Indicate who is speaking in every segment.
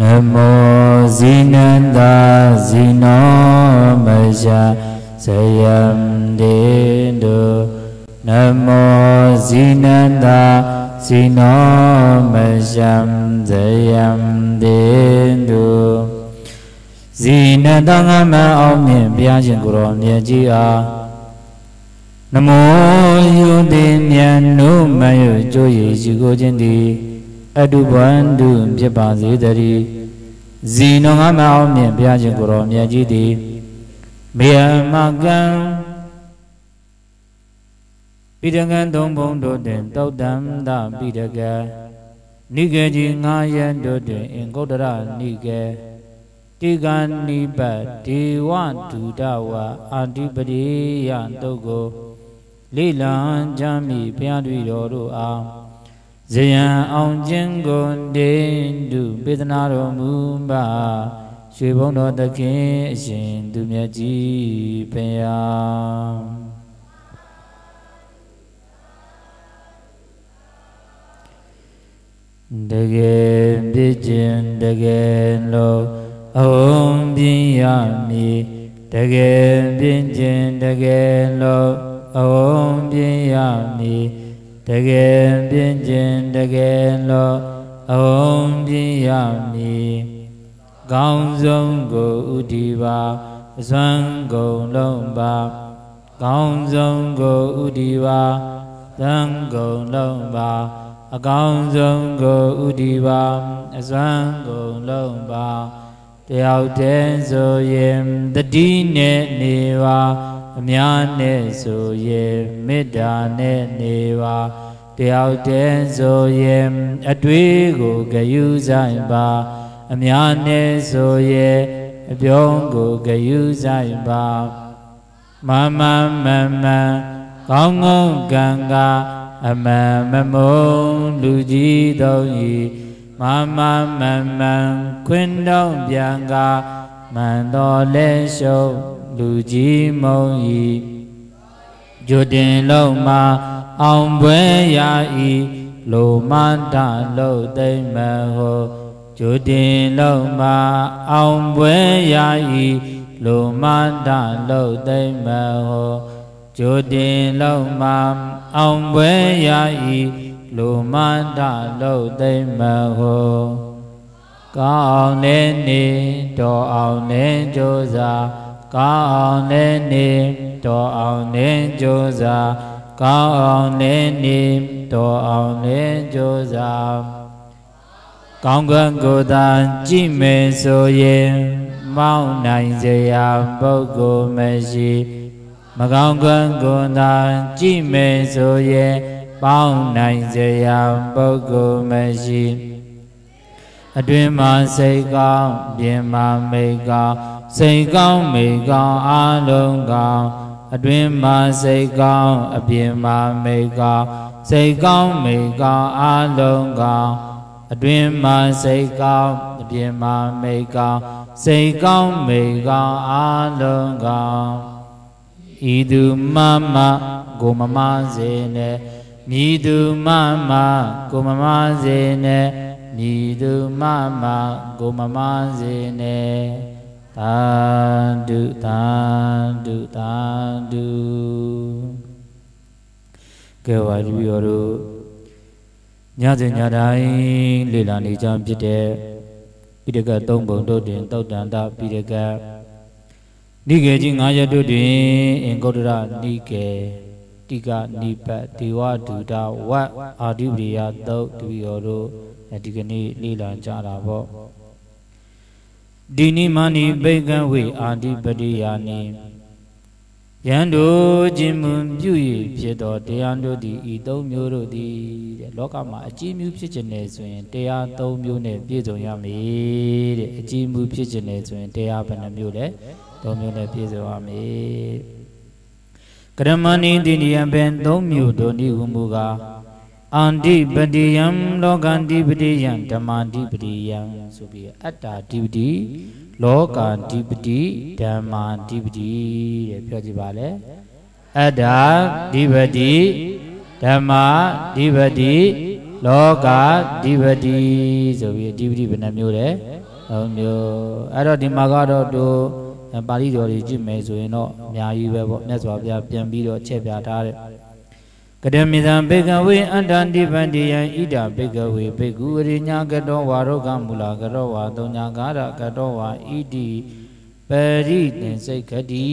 Speaker 1: နမောဇိနန္တဇိနောမယဇယံဒေတုနမောဇိနန္တဇိနောမယံဇယံဒေတုဇိနတငမအောင်မြင်ဘုရားရှင်ကိုယ်တော်မြတ်ကြီးအားနမောယုတိမြန်နုမယုကျိုးရည်ရှိကိုခြင်းသည်အတုဘန္တုဖြစ်ပါစေတည်းဇီနောငါမအောင်မြင်ဘုရားရှင်ကိုတော်မြတ်ကြီးသည်မေယမကံပိဋကံသုံးဘုံတို့တွင်တောတံသပိဋကံနိကေကြီးငါးရံတို့တွင်အင်္ဂုတ္တရနိကေတိကံနိပတ်ဒေဝဒုဒဝအာတိပရိယတုတ်ကိုလိလံကြမ်းမိဘုရားတွေ့တော်တို့အားဇယံအောင်ခြင်းကိုဒိဋ္ဌုပေဒနာတော်မူပါရွှေဘုံတော်သခင်အရှင်သူမြတ်ကြီးဖယားတကယ်ပြည့်ခြင်းတကယ်လို့အုံပြင်းရမည်တကယ်ပြင်းခြင်းတကယ်လို့အုံပြင်းရမည်တကယ်ပြင်းကျင်တကယ်လောအုံးပြင်းရမည်ကောင်းဆုံးကိုဥဒီပါအစွမ်းကုန်လုံးပါကောင်းဆုံးကိုဥဒီပါသံကုန်လုံးပါအကောင်းဆုံးကိုဥဒီပါအစွမ်းကုန်လုံးပါတယောက်တည်းဆိုရင်တတိနဲ့နေပါအများနဲ့ဆိုရင်မေတ္တာနဲ့နေပါတယောက်တည်းဆိုရင် အတွေ့ကိုဂယူဆိုင်ပါ အများနဲ့ဆိုရင်အပြုံးကိုဂယူဆိုင်ပါ မမမမကောင်းကောင်းကံကအမန်မမုံလူကြီးတို့ဤမမမမ ခွင်တော်ပြန်ကားမန်တော်လက်ရှုပ်လူကြီးမုံဤဂျွတင်လုံးမှာအောင်ပွဲရာဤလိုမန္တလုတ်သိမ့်မဟောဂျွတင်လုံးမှာအောင်ပွဲရာဤလိုမန္တလုတ်သိမ့်မဟောဂျွတင်လုံးမှာအောင်ပွဲရာဤလိုမန္တလုတ်သိမ့်မဟောကောင်းအောင်လည်းနေတော်အောင်လည်းကြိုးစားကောင်းအောင်လည်းနေတော်အောင်လည်းကြိုးစားကောင်းအောင်လည်းနေတော်အောင်လည်းကြိုးစားကောင်းကံကိုယ်သာကြည့်မယ်ဆိုရင်မောင်းနိုင်စရာပုဂ္ဂိုလ်မရှိမကောင်းကံကိုယ်သာကြည့်မယ်ဆိုရင်ပေါင်းနိုင်စရာပုဂ္ဂိုလ်မရှိအတွင်မှာစိတ်ကောင်းပြင်မှာမိတ်ကောင်းစိတ်ကောင်းမိတ်ကောင်းအာလုံးကောင်းအတွင်မှာစိတ်ကောင်းအပြင်မှာမိတ်ကောင်းစိတ်ကောင်းမိတ်ကောင်းအာလုံးကောင်းအတွင်မှာစိတ်ကောင်းအပြင်မှာမိတ်ကောင်းစိတ်ကောင်းမိတ်ကောင်းအာလုံးကောင်းဤသူမမ ကိုမမစေနဲ့မြည်သူမမကိုမမစေနဲ့မိသူမမကိုမမစေနဲ့သာဓုသာဓုသာဓုကဲဝါဒီရောတို့ညစဉ်ညတိုင်းလေ့လာနေကြဖြစ်တဲ့ပိဋကတ်၃ပုံတို့တွင်တောက်တန်တာပိဋကတ်နိကေကြီး၅ရက်တို့တွင် အင်္ဂုတ္တရနိကေတိကနိပတ်ဒေဝဒုဒဝတ်အာဓိပရိယသုတ်တပိရောတို့အဲဒီကနေ့လေ့လာကြတာပေါ့ဒီနိမနိပိကံဝေ အာဓိပတိယာနိယံတို့ခြင်းမူပြု၏ဖြစ်သောတရားတို့သည်ဤသုံးမျိုးတို့သည်တဲ့လောကမှာအကြည်မျိုးဖြစ်ခြင်းနဲ့ဆိုရင်တရားသုံးမျိုးနဲ့ပြည့်စုံရမည်တဲ့အကြည်မျိုးဖြစ်ခြင်းနဲ့ဆိုရင်တရားဘယ်နှမျိုးလဲသုံးမျိုးနဲ့ပြည့်စုံရမည်ကရမဏိတိနိယံပင်သုံးမျိုးတို့ဤဟုမူကားအန္တိပတိယံလောကန္တိပတိယံဓမ္မန္တိပတိယံဆိုပြီးအတ္တာဓိပတိလောကန္တိပတိဓမ္မာဓိပတိတဲ့ပြောကြည့်ပါလေအတ္တာဓိပတိဓမ္မာဓိပတိလောကဓိပတိဆိုပြီးဓိပတိဘယ်နှမျိုးလဲ၃မျိုးအဲ့တော့ဒီမှာကတော့တို့ပါဠိတော်တွေကြည့်မယ်ဆိုရင်တော့အများကြီးပဲပေါ့မြတ်စွာဘုရားပြန်ပြီးတော့ချက်ပြထားတဲ့ကတမိသံဘေကဝေအန္တန္တိပန္တိယံဣဒဘေကဝေဘေကုရိညာကတောဝါရောဂမူလာကရောဝါသုံညာကာရကတောဝါဣတိပရိသင်စိတ်ခတိ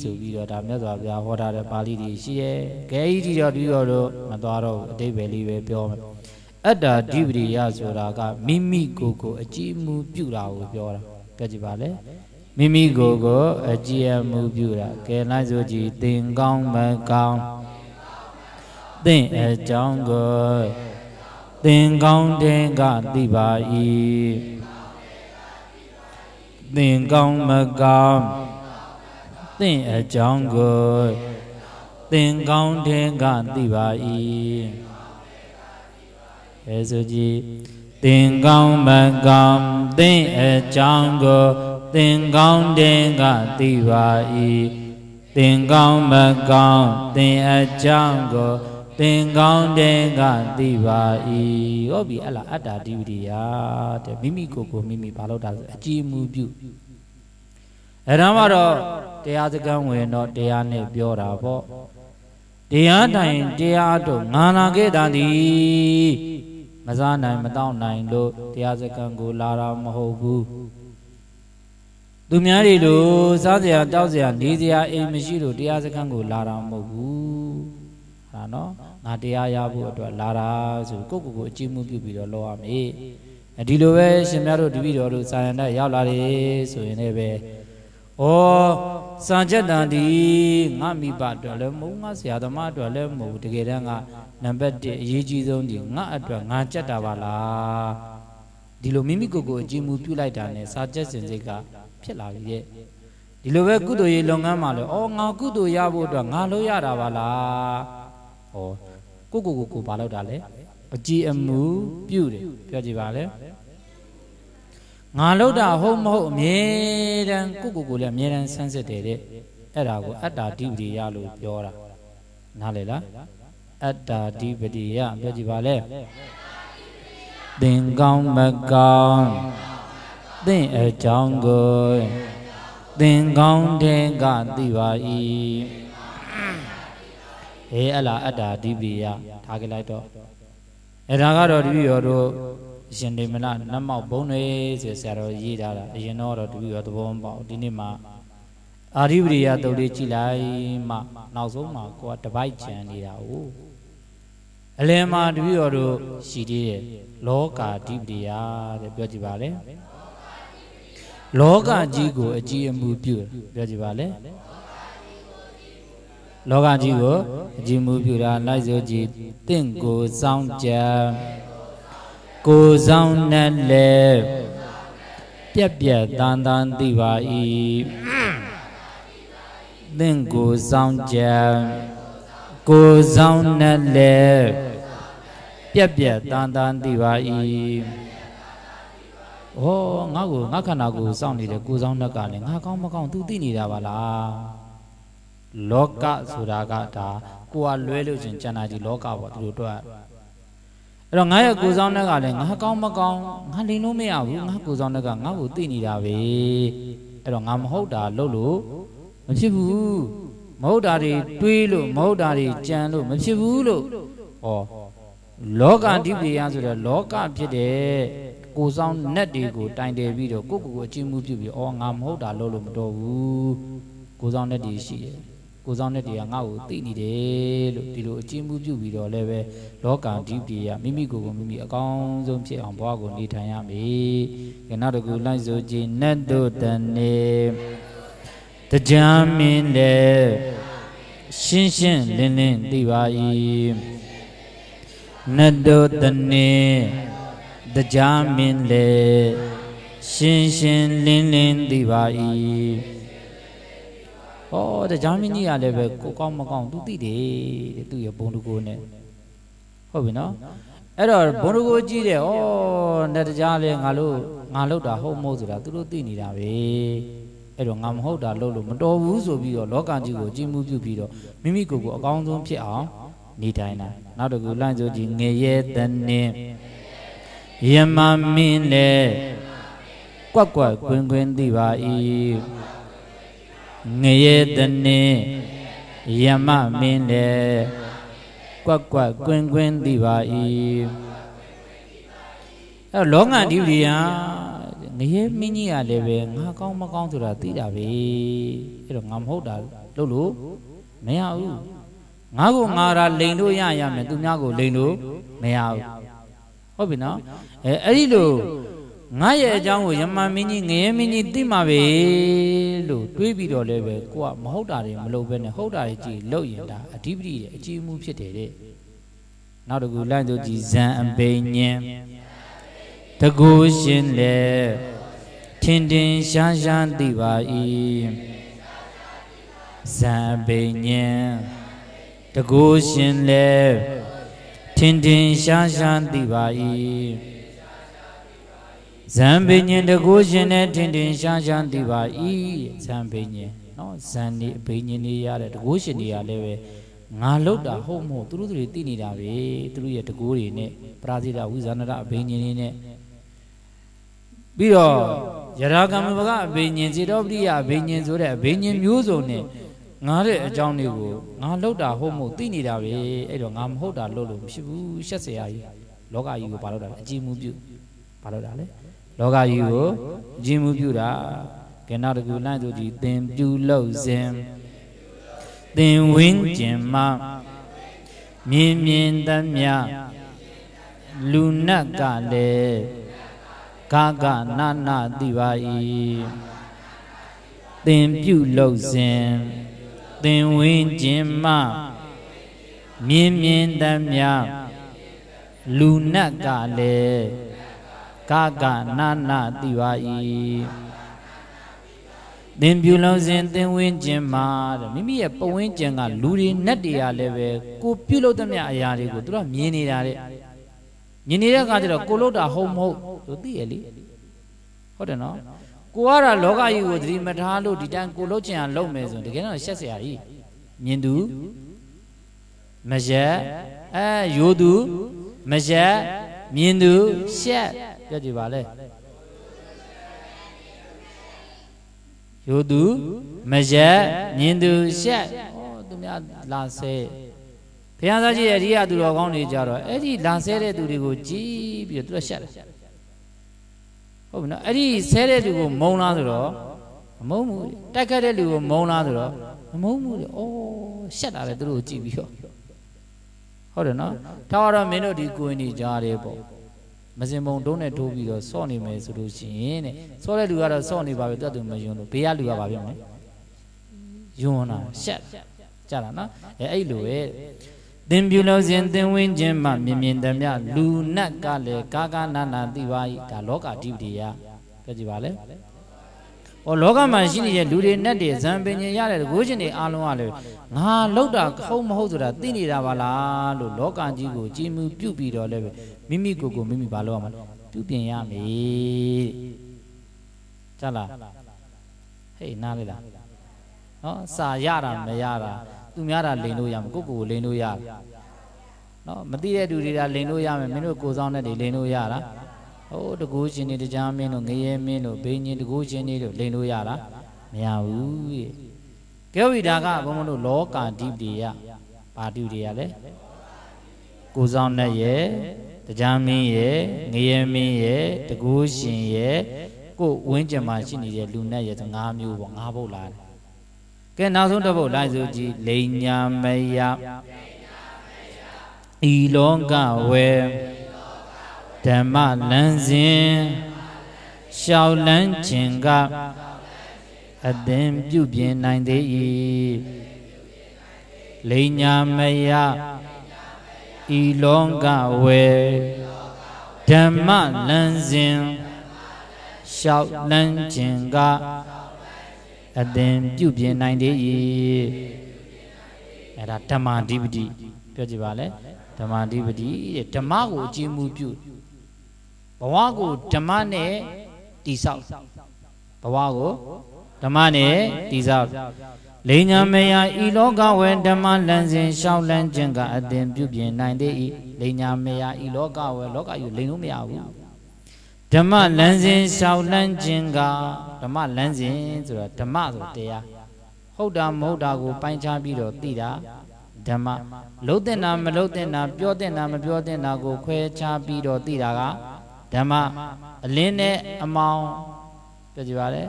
Speaker 1: ဆိုပြီးတော့ဒါမြတ်စွာဘုရားဟောထားတဲ့ပါဠိတွေရှိရဲ့။ကဲဤတိတော်ဒီတော်တို့မသွားတော့ဘူးအတိပ္ပယ်လေးပဲပြောမယ်။အတ္တဓိပတိယဆိုတာကမိမိကိုယ်ကိုအကြည့်မှုပြုတာကိုပြောတာ။ကြည့်ကြပါလေ။မိမိကိုယ်ကိုအကြည့်အမှုပြုတာ။ကဲလိုက်ဆိုကြည့်သင်ကောင်းမကောင်းင့်အကြောင်းကိုသင်ကောင်းတဲ့ကသိပါ၏သင်ကောင်းမကောင်းသင်အကြောင်းကိုသင်ကောင်းတဲ့ကသိပါ၏အဲဆိုကြည်သင်ကောင်းမကောင်းသင်အကြောင်းကိုသင်ကောင်းတဲ့ကသိပါ၏သင်ကောင်းမကောင်းသင်အကြောင်းကိုသင်ကောင်းတဲ့ကသိပါ၏ဟုတ်ပြီအဲ့လားအတ္တဒိဝိရိယတဲ့မိမိကိုယ်ကိုမိမိဘာလို့တာလဲအကြည်မူပြုအဲ့ဒါမှတော့တရားစကားဝင်တော့တရားနဲ့ပြောတာပေါ့တရားတိုင်တရားတို့ငာလာခဲ့တာသည်မစားနိုင်မတော့နိုင်လို့တရားစကံကို လာတာမဟုတ်ဘူးသူများတွေလိုစားစရာတောက်စရာနေစရာအိမ်မရှိလို့တရားစကံကို လာတာမဟုတ်ဘူးဒါနော်ငါတရားရဖို့အတွက်လာတာဆိုကိုယ့်ကိုယ်ကိုအကြည့်မှုပြုပြီးတော့လောရမေးဒီလိုပဲရှင်များတို့တပည့်တော်တို့စာရဏရောက်လာတယ်ဆိုရင်လည်းပဲဩစာချက်တန်ဒီငါမိဘအတွက်လည်းမဟုတ်ငါဆရာသမားအတွက်လည်းမဟုတ်တကယ်တမ်းကနံပါတ်1အရေးကြီးဆုံးဒီငါအတွက်ငါကြက်တာပါလားဒီလိုမိမိကိုယ်ကိုအကြည့်မှုပြုလိုက်တာနဲ့စာချက်စင်စိတ်ကဖြစ်လာပြီရဲ့ဒီလိုပဲကုသိုလ်ရေးလုပ်ငန်းမှာလည်းဩငါကုသိုလ်ရဖို့အတွက်ငါလုပ်ရတာပါလားဩကိုကိုကိုကိုဘာလုပ်တာလဲအကြည် အမူပြုတယ်ပြောကြည့်ပါလေငါလုပ်တာဟုတ်မဟုတ်အမြဲတမ်းကိုကိုကိုလည်းအမြဲတမ်းဆန်းစစ်တယ်တဲ့အဲ့ဒါကိုအတ္တာဓိပတိယလို့ပြောတာနားလေလားအတ္တာဓိပတိယပြောကြည့်ပါလေသင်ကောင်းမကောင်းသင်အကြောင်းကိုသင်ကောင်းတဲ့ကသိပါ၏အေးအဲ့လားအတ္တာဒီပိယထားခဲ့လိုက်တော့အဲ့ဒါကတော့တပိယောတို့ရှင်နေမလားနတ်မောက်ဘုံတွေဆိုဆရာတော်ရေးထားတာအရင်တော့တပိယောသဘောမပေါက်ဒီနေ့မှအာရိပရိယတုတ်လေးကြည်လိုက်မှနောက်ဆုံးမှကိုကတပိုက်ကြံနေတာ哦အလယ်မှာတပိယောတို့ရှိသေးတယ်လောကာဓိပတိယတဲ့ပြောကြည့်ပါလေလောကကြီးကိုအကြည့်အမူပြုပြောကြည့်ပါလေလောကကြီးကိုအကြည်မူပြုတာလိုက်စို့ကြည်တင့်ကိုစောင့်ကြံကိုစောင့်နဲ့လေပြက်ပြက်တန်တန်သိပါ၏တင့်ကိုစောင့်ကြံကိုစောင့်နဲ့လေပြက်ပြက်တန်တန်သိပါ၏ဩငါ့ကိုငါခန္ဓာကိုစောင့်နေတဲ့ကိုစောင့်နှက်ကလည်းငါကောင်းမကောင်း तू သိနေတာပါလားလောကဆိုတာကဒါကိုကလွဲလို့ရှင်ကျန်တာကြီးလောကပေါ့သူတို့တော့အဲ့တော့ငါရဲ့ကိုဆောင်တဲ့ကလည်းငါကောင်းမကောင်းငါလိန်လို့မရဘူးငါကိုဆောင်တဲ့ကငါ့ကိုသိနေတာပဲအဲ့တော့ငါမဟုတ်တာလုပ်လို့မဖြစ်ဘူးမဟုတ်တာတွေတွေးလို့မဟုတ်တာတွေကြံလို့မဖြစ်ဘူးလို့ဩလောကဓိပ္ပယဆိုတဲ့လောကဖြစ်တဲ့ကိုဆောင်နဲ့တွေကိုတိုင်တယ်ပြီးတော့ကိုယ့်ကိုယ်ကိုအကျဉ်းမှုပြုပြီးဩငါမဟုတ်တာလုပ်လို့မတော်ဘူးကိုဆောင်နဲ့တွေရှိတယ်ကိုဆောင်တဲ့တွေကငါ့ကိုသိနေတယ်လို့ဒီလိုအကျဉ်းမှုပြုပြီးတော့လည်းပဲလောကဓိပ္ပိယမိမိကိုယ်ကိုမိမိအကောင်းဆုံးဖြစ်အောင်ဘဝကိုနေထိုင်ရမည်ကနောက်တကူလိုက်ဆိုခြင်းနတ်တို့တနေတကြံမင်းတဲ့ရှင်းရှင်းလင်းလင်းသိပါ၏နတ်တို့တနေတကြံမင်းလေရှင်းရှင်းလင်းလင်းသိပါ၏ဟောတရားမင်းကြီးကလည်းပဲကိုကောင်းမကောင်းသူသိတယ်တဲ့သူ့ရဲ့ဘုံတကိုနဲ့ဟုတ်ပြီနော်အဲ့တော့ဘုံတကိုကြည့်တယ်ဩနဲ့တရားလဲငါလို့ငါလောက်တာဟုတ်မဟုတ်ဆိုတာသူတို့သိနေတာပဲအဲ့တော့ငါမဟုတ်တာလို့လို့မတော်ဘူးဆိုပြီးတော့လောကကြီးကိုကြည်မှုပြုပြီးတော့မိမိကိုယ်ကိုအကောင်းဆုံးဖြစ်အောင်နေတိုင်းတာနောက်တစ်ခုလန့်ဆိုကြည့်ငရဲတနေယမမင်းလေကွက်ကွက်ကွင်းကွင်းသိပါ၏ငရေတနေယမမင်းလေကွက်ကွက်ကွင်းကွင်းသိပါ၏အဲလောကဓိပ္ပာယ်ငရေမင်းကြီးကလည်းပဲငါကောင်းမကောင်းဆိုတာသိတာပဲအဲ့တော့ငါမဟုတ်တာလို့လို့မရဘူးငါကိုငါရာလိန်လို့ရရမယ်သူများကိုလိန်လို့မရဘူးဟုတ်ပြီနော်အဲအဲ့ဒီလိုငါရဲ့အကြောင်းကိုယမန်မင်းကြီးငရဲမင်းကြီးသိမှာပဲလို့တွေးပြီးတော့လည်းပဲကိုကမဟုတ်တာတွေမလုပ်ဘဲနဲ့ဟုတ်တာတွေကြည်လုပ်ရင်ဒါအဓိပတိရဲ့အကြည့်မှုဖြစ်တယ်တဲ့နောက်တစ်ခုလမ်းသူကြည်ဇံအပိညင်တကူရှင်လေထင်ထင်ရှားရှားသိပါ၏ဇံအပိညင်တကူရှင်လေထင်ထင်ရှားရှားသိပါ၏ဇံပင်ညင်တကိုးရှင်နဲ့ထင်ထင်ရှားရှားသိပါ၏ဇံပင်ညင်နော်ဇံနေအပင်ညင်နေရတဲ့တကိုးရှင်တွေရလည်းပဲငါလုတ်တာ ဟုတ်မဟုတ်သူတို့တွေသိနေတာပဲသူတို့ရဲ့တကိုးတွေနဲ့ပရာဇိတဝိဇာဏတအပင်ညင်နေနဲ့ပြီးတော့ယရာကမ္မဘကအဘိညာဉ်စေတောပရိယအဘိညာဉ်ဆိုတဲ့အဘိညာဉ်မျိုးစုံနဲ့ငါတဲ့အကြောင်းတွေကိုငါလောက်တာ ဟုတ်မဟုတ်သိနေတာပဲအဲ့တော့ငါမဟုတ်တာလို့လို့မဖြစ်ဘူးရှက်เสียရကြီးလောကကြီးကိုဘာလို့တာလဲအကြည့်မှုပြုဘာလို့တာလဲလောကကြီးကိုဂျင်းမှုပြုတာကဲနောက်တစ်ခုလမ်းသူဒီသင်ပြုလုပ်စဉ်
Speaker 2: သင်ဝင်းကျင်မှ
Speaker 1: မြင်မြင်သမျှလူနတ်ကလည်းဂဂနာနာတိပါ၏သင်ပြုလုပ်စဉ်သင်ဝင်းခြင်းမှမြင်မြင်သမျှလူနတ်ကလည်းကကနာနာတိပါ၏သင်ပြူလုံးစဉ်သင်ဝင်းခြင်းမှာတဲ့မိမိရဲ့ပဝင်းခြင်းကလူတွေနဲ့တရားလည်းပဲကိုပြုလုပ်သမျှအရာတွေကိုသူတို့မြင်နေတာတဲ့မြင်နေတဲ့အခါကျတော့ကိုလို့တာဟုတ်မဟုတ်သူသိရလေဟုတ်တယ်နော်ကိုကတော့လောကကြီးကိုသတိမထားလို့ဒီတိုင်းကိုလို့ချင်အောင်လုပ်မယ်ဆိုရင်တကယ်တော့ရှက်စရာကြီးမြင်သူမရက်အဲယိုသူမရက်မြင်သူ ရှက်ပြတ်ကြည်ပါလေယိုသူမရက်ညင်သူရှက်ဩသူများလာဆဲဘုရားသားကြီးရဲ့အရိယသူတော်ကောင်းတွေကြတော့အဲ့ဒီလာဆဲတဲ့သူတွေကိုကြည်ပြီးတော့သူတို့ရှက်တယ်ဟုတ်ပြီနော်အဲ့ဒီဆဲတဲ့လူကိုမုံလားဆိုတော့မမုံဘူးတိုက်ခတ်တဲ့လူကိုမုံလားဆိုတော့မမုံဘူးလေဩရှက်တာပဲသူတို့ကိုကြည်ပြီးတော့ဟုတ်တယ်နော်ထားတော့မင်းတို့ဒီကိုင်းကြီးကြားတယ်ပေါ့မစင်ပုံတုံးနဲ့ထိုးပြီးတော့ဆော့နေမယ်ဆိုလို့ရှိရင်တဲ့ဆော့တဲ့လူကတော့ဆော့နေပါပဲတတ်သူမယွန်းလို့ဘေးကလူကဘာပြောမလဲယွန်းတာရှက်ကြတာနော်အဲအဲ့လိုပဲသင်ပြုလို့စဉ်သင်ဝင်းခြင်းမှမြင်မြင်သမျှလူနတ်ကလည်းကာကနာနာသိပါ၏ဒါလောကအဓိပ္ပာယ်ရကြည့်ပါလေဟောလောကမှာရှိနေတဲ့လူတွေနဲ့တည်းဇံပင်ရှင်ရတဲ့တကိုးရှင်တွေအားလုံးကလည်းငါလောက်တာဟုတ်မဟုတ်ဆိုတာသိနေတာပါလားလို့လောကကြီးကိုကြည်မှုပြုပြီးတော့လည်းမိမိကိုယ်ကိုမိမိဘာလုပ်ရမလဲပြုပြင်ရမေးကြလားဟေးနားလေလားနော်စာရတာမရတာသူများတာလိန်လို့ရမှာကိုကိုကိုလိန်လို့ရနော်မသိတဲ့သူတွေကလိန်လို့ရမယ်မင်းတို့ကိုစောင်းတဲ့တွေလိန်လို့ရတာဟိုတကူရှင်တွေတရားမင်းတို့ငရဲမင်းတို့ဘိန်းကြီးတကူရှင်တွေတို့လိန်လို့ရလားမရဘူးကြီးကဲဝိဒါကဘုံဘုံတို့လောကာဓိတေယပါတုတေယလည်းကိုဆောင်နဲ့ရဲ့တရားမင်းရဲ့ငရဲမင်းရဲ့တကူရှင်ရဲ့ကိုဝင်းကြမှာရှိနေတဲ့လူနဲ့ရဲ့၅မျိုးပေါ့၅ဘုတ်လားကဲနောက်ဆုံးတစ်ပုတ်လိုက်စို့ကြည်လိညာမယဤလောကဝေဓမ္မလမ်းစဉ်ရှောက်လန်းခြင်းကအသင်ပြုပြင်နိုင်သေး၏လိညာမယဤလောကဝေဓမ္မလမ်းစဉ်ရှောက်လန်းခြင်းကအသင်ပြုပြင်နိုင်သေး၏အဲ့ဒါဓမ္မာဓိပတိပြောကြည့်ပါလေဓမ္မာဓိပတိတဲ့ဓမ္မကိုအကျဉ်းမှုပြုဘဝကိုဓမ္မနဲ့တိဆောက်ဘဝကိုဓမ္မနဲ့တိဆောက်လိညာမယဤလောကဝေဓမ္မလန်စဉ်ရှောင်းလန်းခြင်းကအတင်ပြုပြင်နိုင်သည်ဤလိညာမယဤလောကဝေလောကယူလိန်လို့မရဘူးဓမ္မလန်စဉ်ရှောင်းလန်းခြင်းကဓမ္မလန်စဉ်ဆိုတာဓမ္မဆိုတရားဟုတ်တာမဟုတ်တာကို ပိုင်းခြားပြီးတော့သိတာဓမ္မလုံးတင်တာမလုံးတင်တာပြောတင်တာမပြောတင်တာကိုခွဲခြားပြီးတော့သိတာကဓမ္မအလင်းနဲ့အမောင်ပြောကြည့်ပါလေ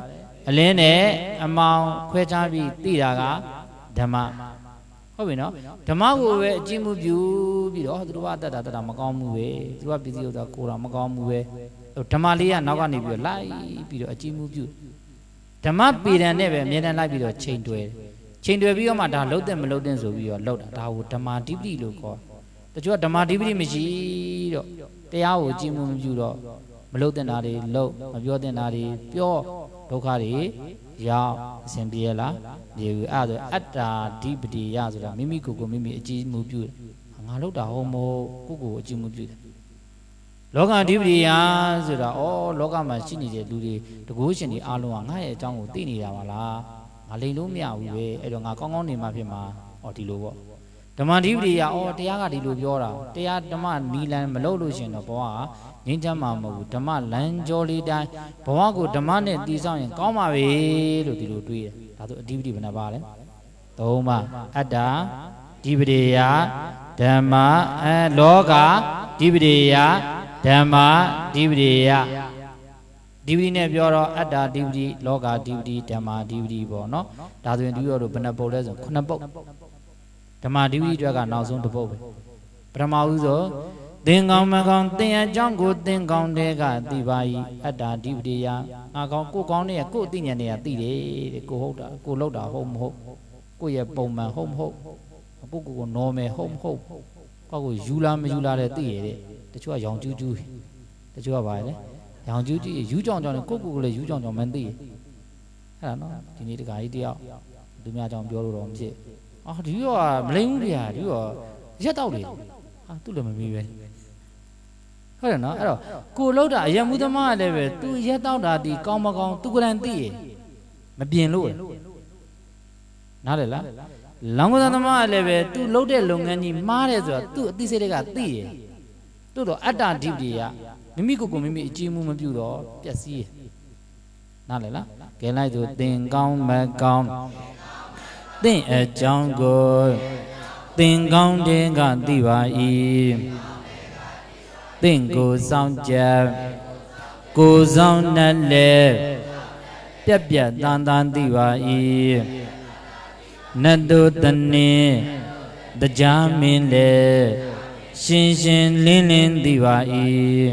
Speaker 1: အလင်းနဲ့အမောင်ခွဲခြားပြီးသိတာကဓမ္မဟုတ်ပြီနော်ဓမ္မကိုပဲအကြည့်မှုပြုပြီးတော့သူတို့ကတတ်တာတတ်တာမကောင်းဘူးပဲသူတို့ကပြည်စည်းဥစ္စာကိုတာမကောင်းဘူးပဲဓမ္မလေးကနောက်ကနေပြီးတော့လိုက်ပြီးတော့အကြည့်မှုပြုဓမ္မပေဒံနဲ့ပဲအမြဲတမ်းလိုက်ပြီးတော့ချိန်တွယ်ချိန်တွယ်ပြီးတော့မှဒါလှုပ်တဲ့မလှုပ်တဲ့ဆိုပြီးတော့လှုပ်တာဒါကိုဓမ္မာဓိပတိလို့ခေါ်တချို့ကဓမ္မာဓိပတိမရှိတော့တရားကိုကြည်မှုမပြုတော့မလုပ်တင်တာတွေလုပ်မပြောတင်တာတွေပြောဒုက္ခတွေရောက်အစဉ်ပြေလားပြေဘူးအဲ့ဒါဆိုအတ္တာဓိပတိယဆိုတာမိမိကိုယ်ကိုမိမိအကြည်မှုပြုတယ်ငါလုပ်တာဟုတ်မဟုတ်ကိုယ့်ကိုယ်အကြည်မှုပြုတယ်လောကဓိပတိယဆိုတာဩလောကမှာရှိနေတဲ့လူတွေတကူရှင်တွေအားလုံးကငါရဲ့အကြောင်းကိုသိနေတာပါလားငါလိမ်လို့မရဘူးပဲအဲ့တော့ငါကောင်းကောင်းနေမှဖြစ်မှာဩဒီလိုပေါ့ဓမ္မဓိပတိကအော်တရားကဒီလိုပြောတာတရားဓမ္မနီလန်မလုပ်လို့ရှင်တော့ဘဝကငင်းချမ်းမှာမဟုတ်ဘူးဓမ္မလမ်းကြောလေးတိုင်းဘဝကိုဓမ္မနဲ့တည်ဆောင်ရင်ကောင်းပါပဲလို့ဒီလိုတွေးတယ်ဒါဆိုအဓိပတိဘယ်နှပါလဲသုံးပါအတ္တဓိပတိယဓမ္မအလောကဓိပတိယဓမ္မဓိပတိယဒီပတိနဲ့ပြောတော့အတ္တဒီပတိလောကဒီပတိဓမ္မာဒီပတိပေါ့နော်ဒါဆိုရင်ဒီရောတို့ဘယ်နှပုတ်လဲဆိုခုနှစ်ပုတ်ဓမ္မဒိဝိအတွက်ကနောက်ဆုံးတစ်ပုဒ်ပဲပထမဦးဆုံးသင်ကောင်းမကောင်းသင်အကြောင်းကိုသင်ကောင်းတဲ့ကသိပါ၏အတ္တဓိပတိယငါကောင်းကိုကောင်းတဲ့ကိုအသိဉာဏ်တွေကသိတယ်တဲ့ကိုဟုတ်တာကိုလောက်တာဟုတ်မဟုတ်ကိုရဲ့ပုံမှန်ဟုတ်မဟုတ်ကိုကိုကိုနော်မယ်ဟုတ်မဟုတ်ကိုကိုယူလားမယူလားတဲ့သိရတဲ့တချို့ကရောင်ကျူးကျူးတချို့ကပါလေရောင်ကျူးကျူးယူကြောင်ကြောင်နဲ့ကိုကိုကိုလည်းယူကြောင်ကြောင်မသိအဲ့ဒါနော်ဒီနေ့တခါကြီးတယောက်သူများကြောင်ပြောလို့တော့မဖြစ်ဘူးအော်ဒီရောမလိမ့်ဘူးဗျာဒီရောရက်တော့လေဟာသူ့လည်းမမီးပဲဟုတ်တယ်နော်အဲ့တော့ကိုလောက်တာအယံမှုသမားလည်းပဲသူရက်တော့တာဒီကောင်းမကောင်းသူကလန်သိရမပြင်လို့နားလေလားလောင်ကသမားလည်းပဲသူလှုပ်တဲ့လုပ်ငန်းကြီးမှားတယ်ဆိုတာသူ့အသိစိတ်တွေကသိရတို့တော့အတ္တဓိပ္ပာကမိမိကိုယ်ကိုမိမိအကြည့်မှုမပြုတော့ပျက်စီးရနားလေလားကဲလိုက်ဆိုသင်ကောင်းမကောင်းသင့်အကြောင်းကိုသင်ကောင်းတဲ့ကသိပါ၏သင့်ကိုဆောင်ကြကိုဆောင်နှလည်းပြက်ပြက်တန်တန်သိပါ၏နတ်တို့တနင်းတရားမင်းလည်းရှင်ရှင်လင်းလင်းသိပါ၏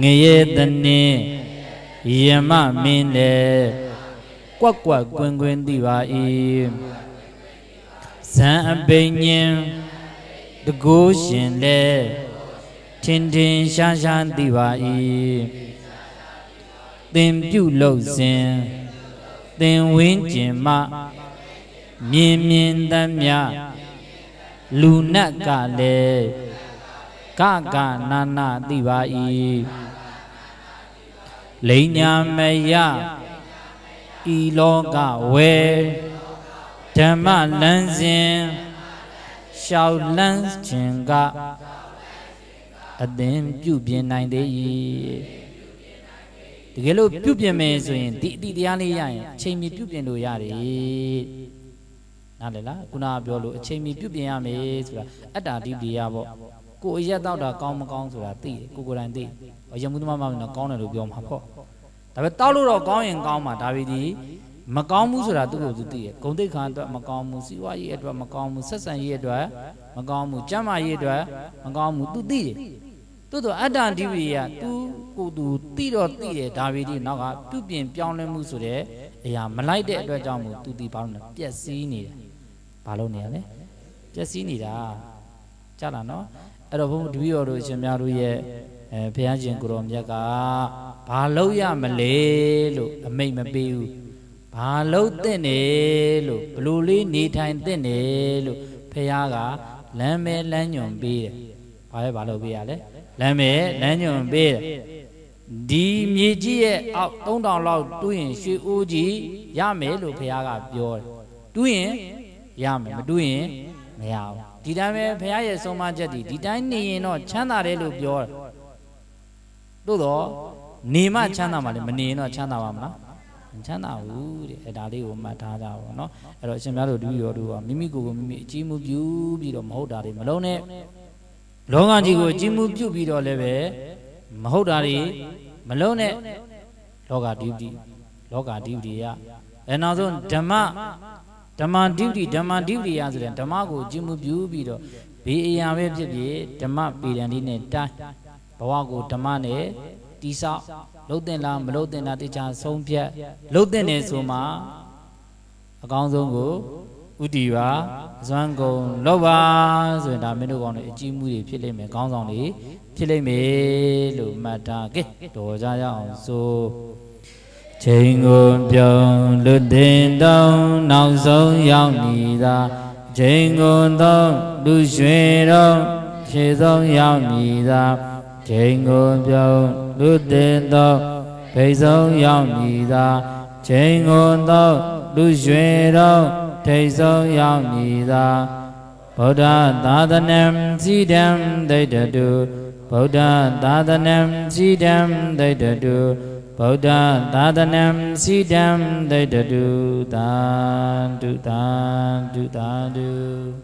Speaker 1: ငရေတနင်းယမမင်းလည်းကွက်ကွက်ကွင်းကွင်းသိပါ၏ဇံအပိညင်တကိုးရှင်လည်းထင်ထင်ရှားရှားသိပါ၏သင်ပြုလုပ်စဉ်သင်ဝင်းကျင်မှမြင်မြင်သမျှလူနတ်ကလည်းကကနာနာသိပါ၏လိညာမယဤလောကဝေဓမ္မလန်းစဉ်ရှောက်လန်းခြင်းကအသင်ပြုပြင်နိုင်သေး၏တကယ်လို့ပြုပြင်မယ်ဆိုရင်ဒီအတိတရားလေးရရင်အချိန်မီပြုပြင်လို့ရတယ်နားလည်လားခုနကပြောလို့အချိန်မီပြုပြင်ရမယ်ဆိုတာအတ္တဒိဋ္ဌိရပေါ့ကိုအရက်တော့တာကောင်းမကောင်းဆိုတာသိတယ်ကိုကိုယ်တိုင်သိရမှုသမားမှမနော်ကောင်းတယ်လို့ပြောမှာပေါ့ဒါပေမဲ့တောက်လို့တော့ကောင်းရင်ကောင်းမှာဒါပေဒီမကောင်းဘူးဆိုတာသူ့ကိုသူသိရဂုံတိတ်ခံအတွက်မကောင်းဘူးစီဝါရေးအတွက်မကောင်းဘူးဆက်ဆံရေးအတွက်မကောင်းဘူးကျမ်းမာရေးအတွက်မကောင်းဘူးသူသိတယ်သို့တော့အတ္တဒီဝိယသူကိုသူသိတော့သိတယ်ဒါပေဒီနောက်ကပြုပြင်ပြောင်းလဲမှုဆိုတဲ့အရာမလိုက်တဲ့အတွက်ကြောင့်မို့သူဒီဘာလို့လဲပျက်စီးနေတယ်ဘာလို့နေရလဲပျက်စီးနေတာကြလားနော်အဲ့တော့ဘုန်းဘုတပည့်တော်တို့ရှင်များတို့ရဲ့အဲဘုရားရှင်ကိုတော်မြတ်ကဘာလို့ရမလဲလို့အမိတ်မပေးဘူးဘာလို့တင့်နေလို့ဘလို့လေးနေထိုင်တင့်နေလို့ဘုရားကလမ်းမဲလမ်းညွန်ပေးတယ်ဘာလဲဘာလို့ပေးရလဲလမ်းမဲလမ်းညွန်ပေးတယ်ဒီမြေကြီးရဲ့အောက်3000လောက်တူးရင်ရွှေအိုးကြီးရမယ်လို့ဘုရားကပြောတယ်တူးရင်ရမယ်မတူးရင်မရဘူးဒီတိုင်းပဲဘုရားရဲ့ဆုံးမချက်ဒီဒီတိုင်းနေရင်တော့ချမ်းသာတယ်လို့ပြောတို့တော့နေမှချမ်းသာမှာလေမနေရင်တော့ချမ်းသာပါမလားမချမ်းသာဘူးတဲ့အဲဒါလေးကိုမှတ်ထားကြပါဘောเนาะအဲ့တော့အရှင်များတို့တပည့်တော်တို့ကမိမိကိုယ်ကိုမိမိအကြီးမှုပြုပြီးတော့မဟုတ်တာတွေမလုံးနဲ့လောကကြီးကိုအကြီးမှုပြုပြီးတော့လည်းပဲမဟုတ်တာတွေမလုံးနဲ့လောကဒုတိလောကဒုတိယအဲနောက်ဆုံးဓမ္မဓမ္မဒိဋ္ဌိဓမ္မဒိဋ္ဌိရဆိုတဲ့ဓမ္မကိုကြည်မှုပြုပြီးတော့ဘေးအရာပဲဖြစ်ဖြစ်ဓမ္မပေဒံလေးနဲ့တိုင်းဘဝကိုဓမ္မနဲ့တိဆောက်လှုပ်တင်လားမလှုပ်တင်လားတရားဆုံးဖြတ်လှုပ်တင်နေဆိုမှအကောင်းဆုံးကိုဥတီပါဇွမ်းကုံလောက်ပါဆိုရင်ဒါမင်းတို့ကောင်းတဲ့အကြီးမှုတွေဖြစ်လိမ့်မယ်ခေါင်းဆောင်တွေဖြစ်လိမ့်မယ်လို့မှတ်ထားကဲတော်ကြရအောင်ဆိုချိန်ကိုပြုံလွတ်တင်တုံနောက်ဆုံးရောက်နေတာချိန်ကိုသုံးလူရွှေတော့ခြေဆုံးရောက်နေတာချိန်ကိုပြုံလွတ်တင်တုံဖိတ်ဆုံးရောက်နေတာချိန်ကိုသုံးလူရွှေတော့ထိတ်ဆုံးရောက်နေတာဗုဒ္ဓသာသနံစီတံဒိဋ္ဌတုဗုဒ္ဓသာသနံစီတံဒိဋ္ဌတုဗုဒ္ဓသာသနံစိတံဒိဋ္ဌတုသာတုသာတုသာတု